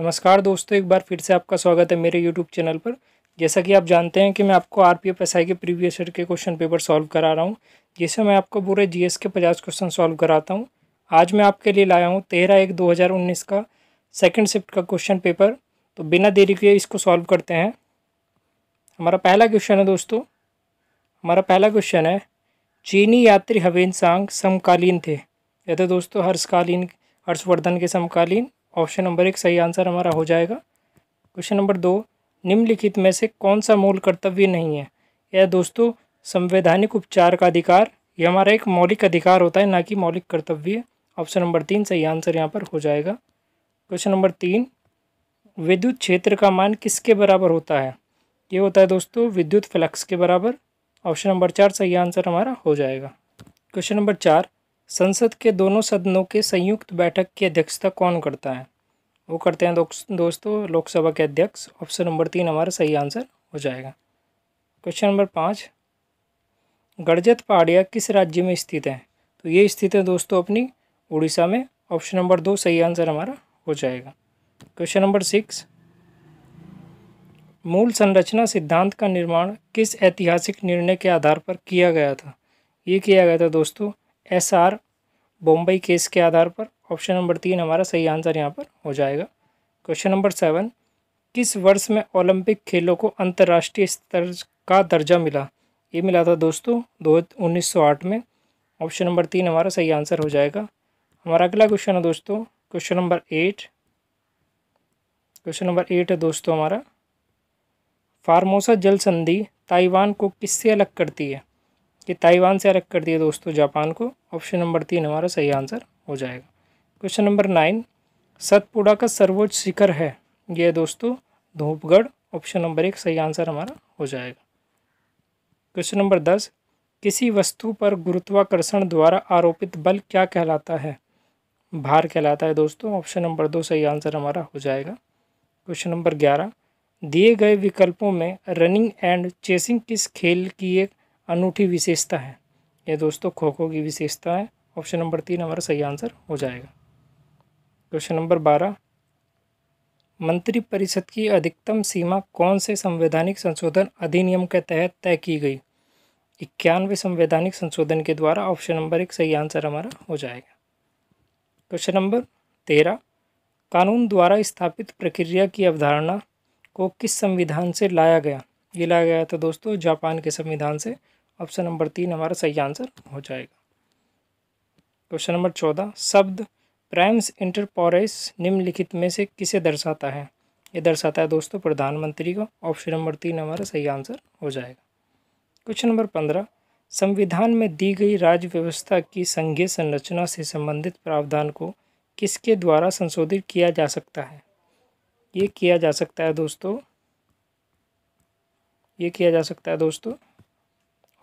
नमस्कार दोस्तों एक बार फिर से आपका स्वागत है मेरे यूट्यूब चैनल पर जैसा कि आप जानते हैं कि मैं आपको आर पी के प्रीवियस ईयर के क्वेश्चन पेपर सॉल्व करा रहा हूँ जिसे मैं आपको पूरे जी के पचास क्वेश्चन सॉल्व कराता हूँ आज मैं आपके लिए लाया हूँ तेरह एक दो हज़ार उन्नीस का सेकेंड शिफ्ट का क्वेश्चन पेपर तो बिना देरी के इसको सॉल्व करते हैं हमारा पहला क्वेश्चन है दोस्तों हमारा पहला क्वेश्चन है चीनी यात्री हवेन सांग समकालीन थे या तो दोस्तों हर्षकालीन हर्षवर्धन के समकालीन ऑप्शन नंबर एक सही आंसर हमारा हो जाएगा क्वेश्चन नंबर दो निम्नलिखित में से कौन सा मूल कर्तव्य नहीं है यह दोस्तों संवैधानिक उपचार का अधिकार यह हमारा एक मौलिक अधिकार होता है ना कि मौलिक कर्तव्य ऑप्शन नंबर तीन सही आंसर यहाँ पर हो जाएगा क्वेश्चन नंबर तीन विद्युत क्षेत्र का मान किसके बराबर होता है ये होता है दोस्तों विद्युत फ्लक्स के बराबर ऑप्शन नंबर चार सही आंसर हमारा हो जाएगा क्वेश्चन नंबर चार संसद के दोनों सदनों के संयुक्त बैठक की अध्यक्षता कौन करता है वो करते हैं दोस्तों लोकसभा के अध्यक्ष ऑप्शन नंबर तीन हमारा सही आंसर हो जाएगा क्वेश्चन नंबर पाँच गड़जत पहाड़िया किस राज्य में स्थित है तो ये स्थित है दोस्तों अपनी उड़ीसा में ऑप्शन नंबर दो सही आंसर हमारा हो जाएगा क्वेश्चन नंबर सिक्स मूल संरचना सिद्धांत का निर्माण किस ऐतिहासिक निर्णय के आधार पर किया गया था ये किया गया था दोस्तों एस आर बम्बई केस के आधार पर ऑप्शन नंबर तीन हमारा सही आंसर यहाँ पर हो जाएगा क्वेश्चन नंबर सेवन किस वर्ष में ओलंपिक खेलों को अंतर्राष्ट्रीय स्तर का दर्जा मिला ये मिला था दोस्तों दो उन्नीस में ऑप्शन नंबर तीन हमारा सही आंसर हो जाएगा हमारा अगला क्वेश्चन है दोस्तों question number eight question number eight है दोस्तों हमारा फार्मोसा जल संधि ताइवान को किससे अलग करती है कि ताइवान से अलग कर दिया दोस्तों जापान को ऑप्शन नंबर तीन हमारा सही आंसर हो जाएगा क्वेश्चन नंबर नाइन सतपुड़ा का सर्वोच्च शिखर है यह दोस्तों धूपगढ़ ऑप्शन नंबर एक सही आंसर हमारा हो जाएगा क्वेश्चन नंबर दस किसी वस्तु पर गुरुत्वाकर्षण द्वारा आरोपित बल क्या कहलाता है भार कहलाता है दोस्तों ऑप्शन नंबर दो सही आंसर हमारा हो जाएगा क्वेश्चन नंबर ग्यारह दिए गए विकल्पों में रनिंग एंड चेसिंग किस खेल की एक अनूठी विशेषता है यह दोस्तों खो खो की विशेषता है ऑप्शन नंबर तीन हमारा सही आंसर हो जाएगा क्वेश्चन नंबर बारह मंत्रिपरिषद की अधिकतम सीमा कौन से संवैधानिक संशोधन अधिनियम के तहत तय की गई इक्यानवे संवैधानिक संशोधन के द्वारा ऑप्शन नंबर एक सही आंसर हमारा हो जाएगा क्वेश्चन नंबर तेरह कानून द्वारा स्थापित प्रक्रिया की अवधारणा को किस संविधान से लाया गया ये लाया गया था दोस्तों जापान के संविधान से ऑप्शन नंबर तीन हमारा सही आंसर हो जाएगा क्वेश्चन नंबर चौदह शब्द प्राइम्स इंटरपोरेस निम्नलिखित में से किसे दर्शाता है ये दर्शाता है दोस्तों प्रधानमंत्री को ऑप्शन नंबर तीन हमारा सही आंसर हो जाएगा क्वेश्चन नंबर पंद्रह संविधान में दी गई राज्य व्यवस्था की संघीय संरचना से संबंधित प्रावधान को किसके द्वारा संशोधित किया जा सकता है ये किया जा सकता है दोस्तों ये किया जा सकता है दोस्तों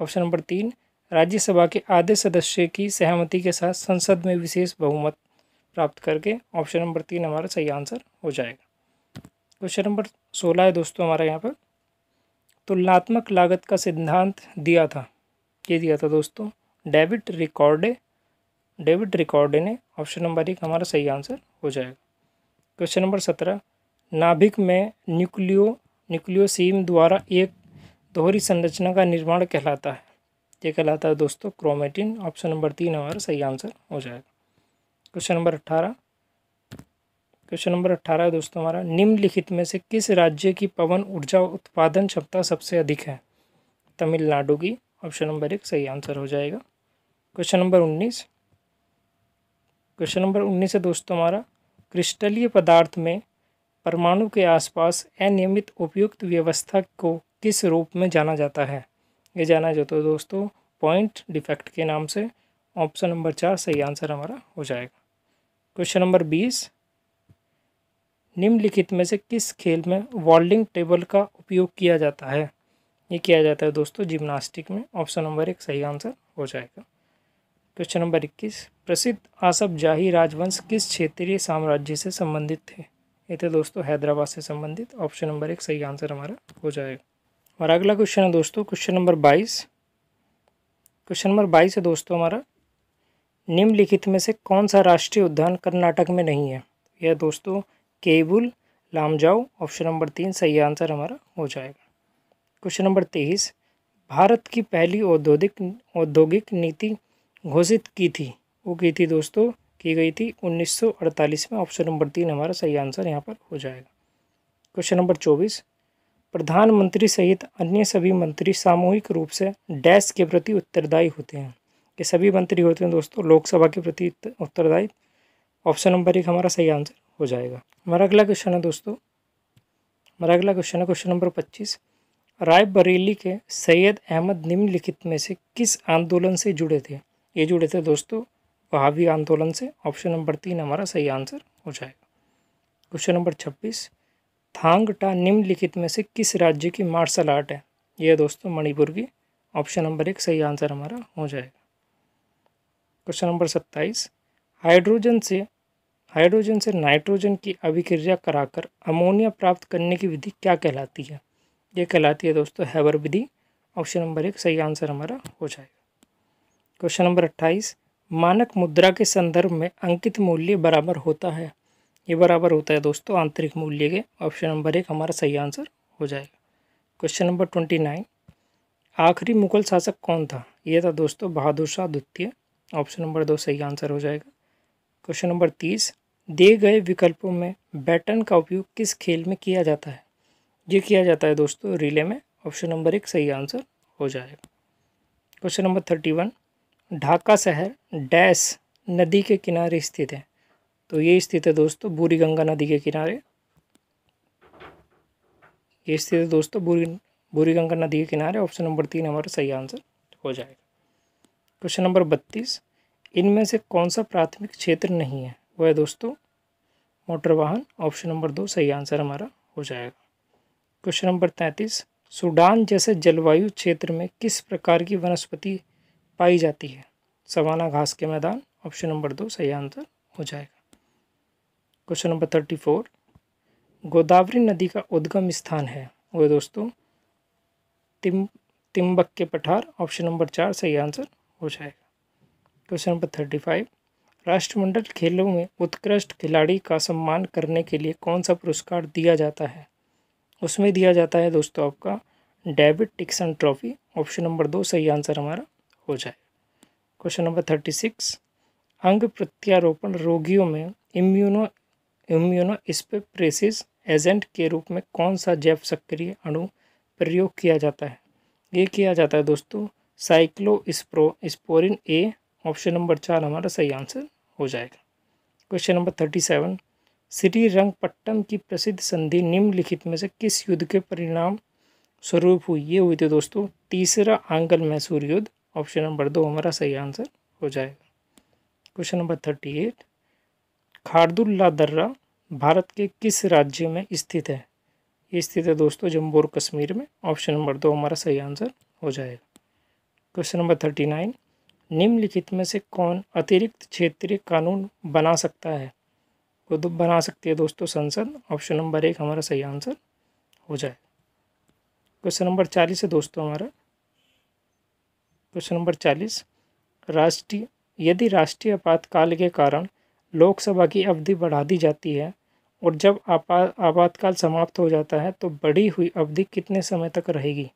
ऑप्शन नंबर तीन राज्यसभा के आधे सदस्य की सहमति के साथ संसद में विशेष बहुमत प्राप्त करके ऑप्शन नंबर तीन हमारा सही आंसर हो जाएगा क्वेश्चन नंबर सोलह है दोस्तों हमारा यहाँ पर तुलनात्मक लागत का सिद्धांत दिया था ये दिया था दोस्तों डेविड रिकॉर्डे डेविड रिकॉर्डे ने ऑप्शन नंबर एक हमारा सही आंसर हो जाएगा क्वेश्चन नंबर सत्रह नाभिक में न्यूक्लियो न्यूक्लियोसीम द्वारा एक दोहरी संरचना का निर्माण कहलाता है ये कहलाता है दोस्तों क्रोमेटिन ऑप्शन नंबर तीन हमारा सही आंसर हो जाएगा क्वेश्चन नंबर अट्ठारह क्वेश्चन नंबर अट्ठारह दोस्तों हमारा निम्नलिखित में से किस राज्य की पवन ऊर्जा उत्पादन क्षमता सबसे अधिक है तमिलनाडु की ऑप्शन नंबर एक सही आंसर हो जाएगा क्वेश्चन नंबर उन्नीस क्वेश्चन नंबर उन्नीस है दोस्तों हमारा क्रिस्टलीय पदार्थ में परमाणु के आसपास अनियमित उपयुक्त व्यवस्था को किस रूप में जाना जाता है ये जाना जाता है दोस्तों पॉइंट डिफेक्ट के नाम से ऑप्शन नंबर चार सही आंसर हमारा हो जाएगा क्वेश्चन नंबर बीस निम्नलिखित में से किस खेल में वॉल्डिंग टेबल का उपयोग किया जाता है ये किया जाता है दोस्तों जिम्नास्टिक में ऑप्शन नंबर एक सही आंसर हो जाएगा क्वेश्चन नंबर इक्कीस प्रसिद्ध आसफ जाही राजवंश किस क्षेत्रीय साम्राज्य से संबंधित थे ये थे दोस्तों हैदराबाद से संबंधित ऑप्शन नंबर एक सही आंसर हमारा हो जाएगा और अगला क्वेश्चन है दोस्तों क्वेश्चन नंबर बाईस क्वेश्चन नंबर बाईस है दोस्तों हमारा निम्नलिखित में से कौन सा राष्ट्रीय उद्यान कर्नाटक में नहीं है यह दोस्तों केबुल लामजाओ ऑप्शन नंबर तीन सही आंसर हमारा हो जाएगा क्वेश्चन नंबर तेईस भारत की पहली औद्योगिक औद्योगिक नीति घोषित की थी वो की थी दोस्तों की गई थी 1948 में ऑप्शन नंबर तीन हमारा सही आंसर यहाँ पर हो जाएगा क्वेश्चन नंबर चौबीस प्रधानमंत्री सहित अन्य सभी मंत्री सामूहिक रूप से डैश के प्रति उत्तरदायी होते हैं ये सभी मंत्री होते हैं दोस्तों लोकसभा के प्रति उत्तरदायी ऑप्शन नंबर एक हमारा सही आंसर हो जाएगा हमारा अगला क्वेश्चन है दोस्तों हमारा अगला क्वेश्चन है क्वेश्चन नंबर पच्चीस रायबरेली के सैयद अहमद निम्नलिखित में से किस आंदोलन से जुड़े थे ये जुड़े थे दोस्तों वहावी आंदोलन से ऑप्शन नंबर तीन हमारा सही आंसर हो जाएगा क्वेश्चन नंबर छब्बीस थांगटा निम्नलिखित में से किस राज्य की मार्शल आर्ट है यह दोस्तों मणिपुर की ऑप्शन नंबर एक सही आंसर हमारा हो जाएगा क्वेश्चन नंबर सत्ताईस हाइड्रोजन से हाइड्रोजन से नाइट्रोजन की अभिक्रिया कराकर अमोनिया प्राप्त करने की विधि क्या कहलाती है ये कहलाती है दोस्तों हैवर विधि ऑप्शन नंबर एक सही आंसर हमारा हो जाएगा क्वेश्चन नंबर अट्ठाईस मानक मुद्रा के संदर्भ में अंकित मूल्य बराबर होता है ये बराबर होता है दोस्तों आंतरिक मूल्य के ऑप्शन नंबर एक हमारा सही आंसर हो जाएगा क्वेश्चन नंबर ट्वेंटी नाइन आखिरी मुगल शासक कौन था यह था दोस्तों बहादुर शाह द्वितीय ऑप्शन नंबर दो सही आंसर हो जाएगा क्वेश्चन नंबर तीस दिए गए विकल्पों में बैटन का उपयोग किस खेल में किया जाता है ये किया जाता है दोस्तों रिले में ऑप्शन नंबर एक सही आंसर हो जाएगा question number thirty one Dhaka शहर डैश नदी के किनारे स्थित है तो ये स्थित है दोस्तों बूढ़ी गंगा नदी के किनारे ये स्थित है दोस्तों बूढ़ी बूढ़ी गंगा नदी के किनारे ऑप्शन नंबर तीन हमारा सही आंसर हो जाएगा क्वेश्चन नंबर बत्तीस इनमें से कौन सा प्राथमिक क्षेत्र नहीं है वह है दोस्तों मोटर वाहन ऑप्शन नंबर दो सही आंसर हमारा हो जाएगा क्वेश्चन नंबर तैंतीस सूडान जैसे जलवायु क्षेत्र में किस प्रकार की वनस्पति पाई जाती है सवाना घास के मैदान ऑप्शन नंबर दो सही आंसर हो जाएगा question number thirty four Godavari नदी का उद्गम स्थान है वो दोस्तों तिम तिम्बक के पठार ऑप्शन नंबर चार सही आंसर हो जाएगा क्वेश्चन नंबर थर्टी फाइव राष्ट्रमंडल खेलों में उत्कृष्ट खिलाड़ी का सम्मान करने के लिए कौन सा पुरस्कार दिया जाता है उसमें दिया जाता है दोस्तों आपका David Dixon trophy option number दो सही आंसर हमारा हो जाएगा क्वेश्चन नंबर थर्टी सिक्स अंग प्रत्यारोपण रोगियों में इम्यूनो स्पेप्रेसिस एजेंट के रूप में कौन सा जैव सक्रिय अणु प्रयोग किया जाता है ये किया जाता है दोस्तों cyclosporin A option number चार हमारा सही आंसर हो जाएगा question number thirty seven Srirangapatnam की प्रसिद्ध संधि निम्नलिखित में से किस युद्ध के परिणाम स्वरूप हुई ये हुई थी दोस्तों तीसरा आंगल मैसूर युद्ध ऑप्शन नंबर दो हमारा सही आंसर हो जाएगा question number thirty eight Khardungla दर्रा भारत के किस राज्य में स्थित है ये स्थित है दोस्तों जम्मू और कश्मीर में ऑप्शन नंबर दो हमारा सही आंसर हो जाएगा क्वेश्चन नंबर थर्टी नाइन निम्नलिखित में से कौन अतिरिक्त क्षेत्रीय कानून बना सकता है वो तो बना सकती है दोस्तों संसद ऑप्शन नंबर एक हमारा सही आंसर हो जाए क्वेश्चन नंबर चालीस है दोस्तों हमारा क्वेश्चन नंबर चालीस राष्ट्रीय यदि राष्ट्रीय आपातकाल के कारण लोकसभा की अवधि बढ़ा दी जाती है और जब आपा आपातकाल समाप्त हो जाता है तो बढ़ी हुई अवधि कितने समय तक रहेगी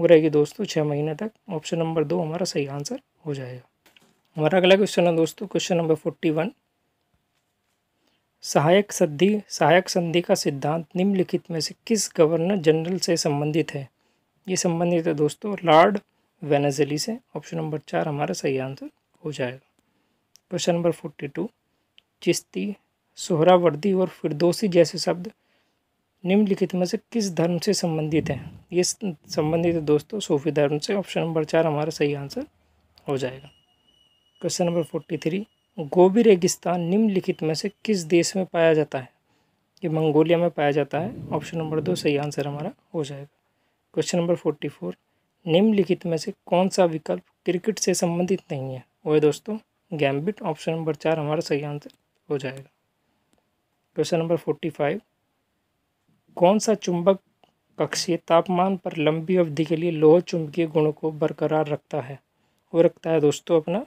वो रहेगी दोस्तों छः महीने तक ऑप्शन नंबर दो हमारा सही आंसर हो जाएगा हमारा अगला क्वेश्चन है दोस्तों क्वेश्चन नंबर फोर्टी वन सहायक संधि सहायक संधि का सिद्धांत निम्नलिखित में से किस गवर्नर जनरल से संबंधित है ये संबंधित है दोस्तों लॉर्ड वेनेजली से ऑप्शन नंबर चार हमारा सही आंसर हो जाएगा question number forty two Chishti Suhrawardi और फिरदोसी जैसे शब्द निम्नलिखित में से किस धर्म से संबंधित हैं ये संबंधित है दोस्तों सूफी धर्म से ऑप्शन नंबर चार हमारा सही आंसर हो जाएगा क्वेश्चन नंबर फोर्टी थ्री गोभी रेगिस्तान निम्नलिखित में से किस देश में पाया जाता है ये मंगोलिया में पाया जाता है ऑप्शन नंबर दो सही आंसर हमारा हो जाएगा क्वेश्चन नंबर फोर्टी फोर निम्नलिखित में से कौन सा विकल्प क्रिकेट से संबंधित नहीं है वह दोस्तों गैम्बिट ऑप्शन नंबर चार हमारा सही आंसर हो जाएगा क्वेश्चन नंबर फोर्टी फाइव कौन सा चुंबक कक्षीय तापमान पर लंबी अवधि के लिए लोह चुंबकीय गुणों को बरकरार रखता है वो रखता है दोस्तों अपना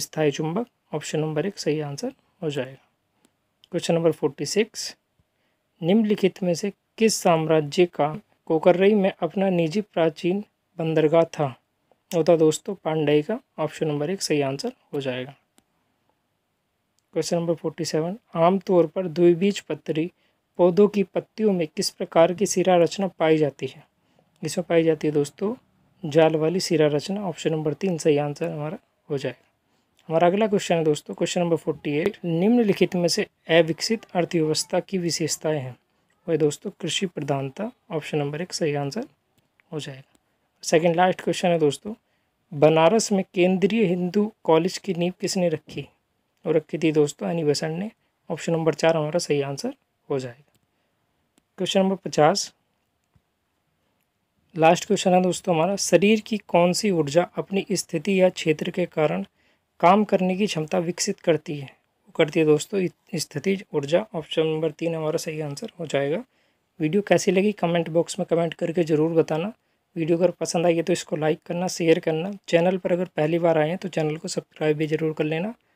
स्थायी चुंबक ऑप्शन नंबर एक सही आंसर हो जाएगा क्वेश्चन नंबर फोर्टी सिक्स निम्नलिखित में से किस साम्राज्य का कोकर्रई में अपना निजी प्राचीन बंदरगाह था होता दोस्तों पांडे का ऑप्शन नंबर एक सही आंसर हो जाएगा क्वेश्चन नंबर फोर्टी सेवन आमतौर पर द्विबीज पत्री पौधों की पत्तियों में किस प्रकार की सिरा रचना पाई जाती है इसमें पाई जाती है दोस्तों जाल वाली सिरा रचना ऑप्शन नंबर तीन सही आंसर हमारा हो जाएगा हमारा अगला क्वेश्चन है दोस्तों क्वेश्चन नंबर फोर्टी एट निम्नलिखित में से अविकसित अर्थव्यवस्था की विशेषताएं हैं वह दोस्तों कृषि प्रधानता ऑप्शन नंबर एक सही आंसर हो जाएगा सेकेंड लास्ट क्वेश्चन है दोस्तों बनारस में केंद्रीय हिंदू कॉलेज की नींव किसने रखी रखी थी दोस्तों एनी बेसेंट ने ऑप्शन नंबर चार हमारा सही आंसर हो जाएगा क्वेश्चन नंबर पचास लास्ट क्वेश्चन है दोस्तों हमारा शरीर की कौन सी ऊर्जा अपनी स्थिति या क्षेत्र के कारण काम करने की क्षमता विकसित करती है वो करती है दोस्तों स्थिति ऊर्जा ऑप्शन नंबर तीन हमारा सही आंसर हो जाएगा वीडियो कैसी लगी कमेंट बॉक्स में कमेंट करके ज़रूर बताना वीडियो अगर पसंद आई है तो इसको लाइक करना शेयर करना चैनल पर अगर पहली बार आए हैं तो चैनल को सब्सक्राइब भी ज़रूर कर लेना